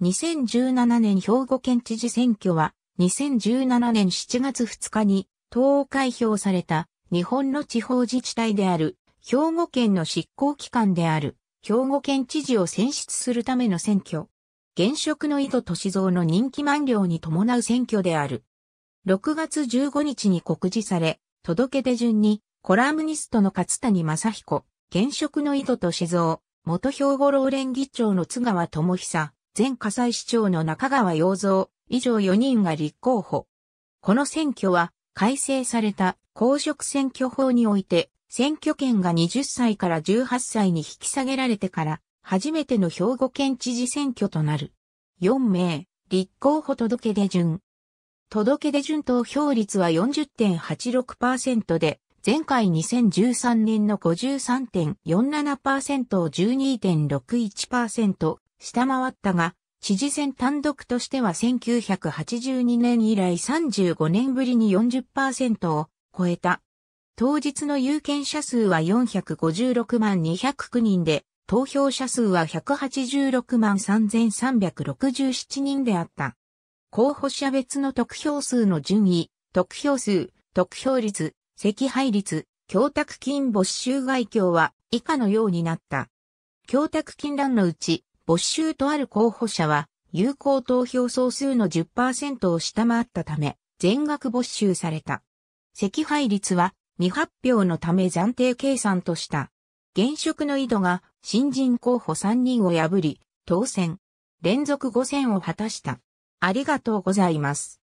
2017年兵庫県知事選挙は、2017年7月2日に、党を開票された、日本の地方自治体である、兵庫県の執行機関である、兵庫県知事を選出するための選挙。現職の井戸敏三の人気満了に伴う選挙である。6月15日に告示され、届け出順に、コラムニストの勝谷正彦、現職の井戸敏三、元兵庫老連議長の津川智久、前火災市長の中川洋蔵、以上4人が立候補。この選挙は、改正された公職選挙法において、選挙権が20歳から18歳に引き下げられてから、初めての兵庫県知事選挙となる。4名、立候補届出順。届出順投票率は40.86%で、前回2013年の53.47%を12.61%下回ったが、知事選単独としては1982年以来35年ぶりに40%を超えた。当日の有権者数は456万209人で、投票者数は186万3367人であった。候補者別の得票数の順位、得票数、得票率、赤配率、供託金没収外境は以下のようになった。供託金欄のうち、没収とある候補者は、有効投票総数の10%を下回ったため、全額没収された。赤配率は未発表のため暫定計算とした。現職の井戸が新人候補3人を破り、当選。連続5選を果たした。ありがとうございます。